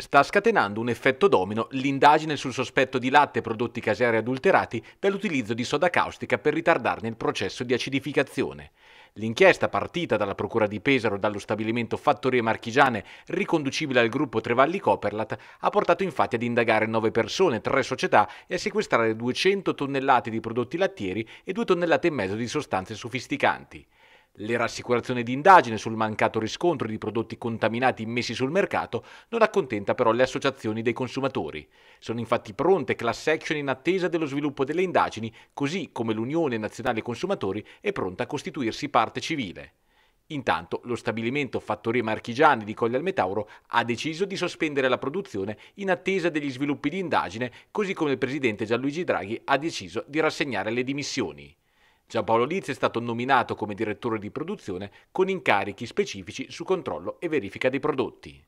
sta scatenando un effetto domino l'indagine sul sospetto di latte e prodotti caseari adulterati dall'utilizzo di soda caustica per ritardarne il processo di acidificazione. L'inchiesta partita dalla Procura di Pesaro dallo stabilimento Fattorie Marchigiane, riconducibile al gruppo Trevalli Coperlat, ha portato infatti ad indagare 9 persone, 3 società e a sequestrare 200 tonnellate di prodotti lattieri e 2 tonnellate e mezzo di sostanze sofisticanti. Le rassicurazioni di indagine sul mancato riscontro di prodotti contaminati immessi sul mercato non accontenta però le associazioni dei consumatori. Sono infatti pronte class action in attesa dello sviluppo delle indagini, così come l'Unione Nazionale Consumatori è pronta a costituirsi parte civile. Intanto lo stabilimento Fattoria Marchigiani di Colle al Metauro ha deciso di sospendere la produzione in attesa degli sviluppi di indagine, così come il presidente Gianluigi Draghi ha deciso di rassegnare le dimissioni. Giampaolo Liz è stato nominato come direttore di produzione con incarichi specifici su controllo e verifica dei prodotti.